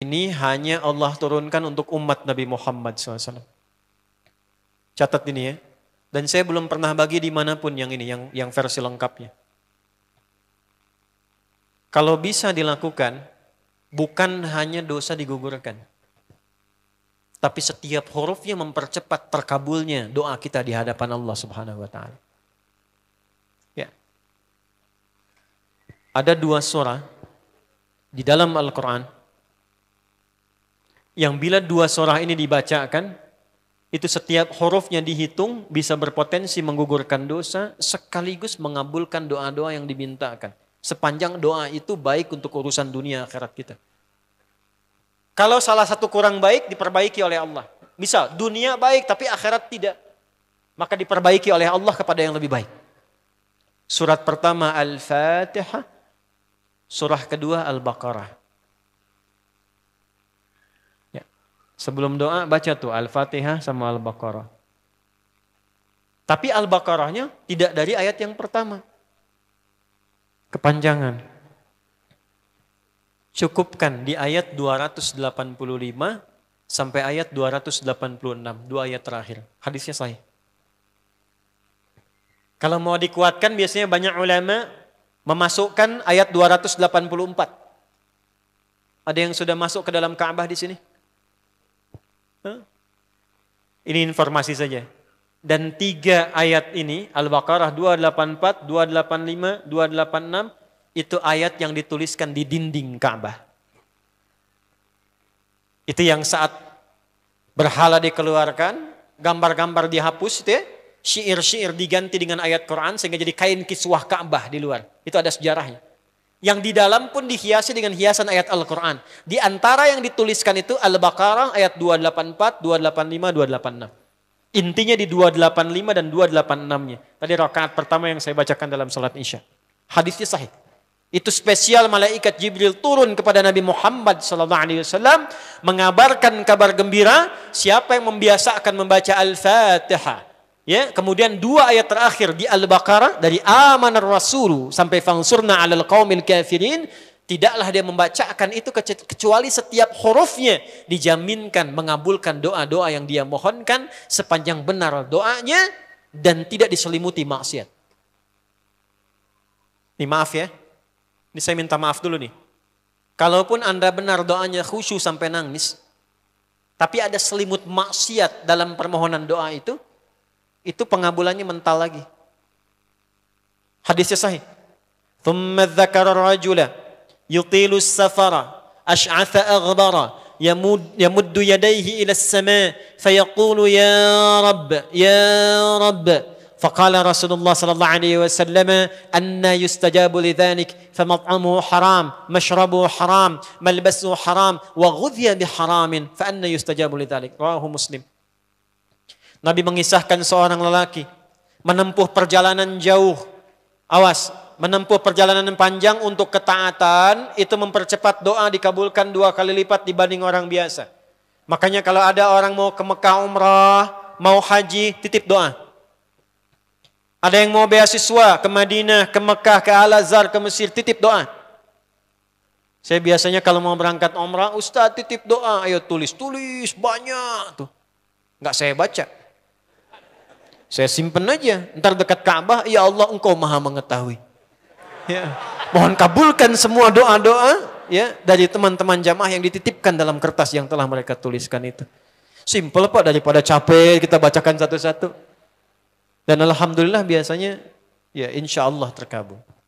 ini hanya Allah turunkan untuk umat Nabi Muhammad SAW. Catat ini ya. Dan saya belum pernah bagi dimanapun yang ini, yang, yang versi lengkapnya. Kalau bisa dilakukan, bukan hanya dosa digugurkan. Tapi setiap hurufnya mempercepat terkabulnya doa kita di hadapan Allah Subhanahu wa taala. Ya. Ada dua surah di dalam Al-Qur'an yang bila dua surah ini dibacakan, itu setiap hurufnya dihitung bisa berpotensi menggugurkan dosa sekaligus mengabulkan doa-doa yang dimintakan. Sepanjang doa itu baik untuk urusan dunia akhirat kita. Kalau salah satu kurang baik diperbaiki oleh Allah. Misal dunia baik tapi akhirat tidak. Maka diperbaiki oleh Allah kepada yang lebih baik. Surat pertama Al-Fatihah. Surah kedua Al-Baqarah. Sebelum doa baca tuh Al-Fatihah sama Al-Baqarah. Tapi Al-Baqarahnya tidak dari ayat yang pertama. Kepanjangan. Cukupkan di ayat 285 sampai ayat 286, dua ayat terakhir. Hadisnya sahih. Kalau mau dikuatkan biasanya banyak ulama memasukkan ayat 284. Ada yang sudah masuk ke dalam Ka'bah di sini? Ini informasi saja. Dan tiga ayat ini, Al-Baqarah 284, 285, 286, itu ayat yang dituliskan di dinding Ka'bah. Itu yang saat berhala dikeluarkan, gambar-gambar dihapus itu ya, syair-syair diganti dengan ayat Quran sehingga jadi kain kiswah Ka'bah di luar. Itu ada sejarahnya. Yang di dalam pun dihiasi dengan hiasan ayat Al-Quran. Di antara yang dituliskan itu Al-Baqarah ayat 284, 285, 286. Intinya di 285 dan 286-nya. Tadi rakaat pertama yang saya bacakan dalam salat isya. Hadisnya sahih. Itu spesial malaikat Jibril turun kepada Nabi Muhammad SAW mengabarkan kabar gembira siapa yang membiasakan membaca Al-Fatihah Ya, kemudian dua ayat terakhir di Al-Baqarah dari amanar rasulu sampai fangsurna alal qaumil kafirin tidaklah dia membacakan itu kecuali setiap hurufnya dijaminkan mengabulkan doa-doa yang dia mohonkan sepanjang benar doanya dan tidak diselimuti maksiat. Ini maaf ya. Ini saya minta maaf dulu nih. Kalaupun Anda benar doanya khusyuk sampai nangis, tapi ada selimut maksiat dalam permohonan doa itu, itu pengabulannya mental lagi. Hadisnya sahih. Thumma dzakara rajula yutilu safara asy'atha aghbara yamuddu yadayhi ila as-samaa fa yaqulu ya rabb ya rabb فقال رسول الله صلى الله عليه وسلم أن يستجاب لذلك فمطعمه حرام مشربه حرام ملبسه حرام وغذي بحرام فأن يستجاب لذلك رواه مسلم Nabi mengisahkan seorang lelaki menempuh perjalanan jauh. Awas, menempuh perjalanan panjang untuk ketaatan itu mempercepat doa dikabulkan dua kali lipat dibanding orang biasa. Makanya kalau ada orang mau ke Mekah umrah, mau haji, titip doa. Ada yang mau beasiswa ke Madinah, ke Mekah, ke Al-Azhar, ke Mesir, titip doa. Saya biasanya kalau mau berangkat umrah, Ustaz titip doa, ayo tulis, tulis banyak tuh. Enggak saya baca. Saya simpen aja. Ntar dekat Ka'bah, ya Allah engkau maha mengetahui. Ya. Mohon kabulkan semua doa-doa ya dari teman-teman jamaah yang dititipkan dalam kertas yang telah mereka tuliskan itu. Simple Pak daripada capek kita bacakan satu-satu. Dan alhamdulillah biasanya ya insya Allah terkabul.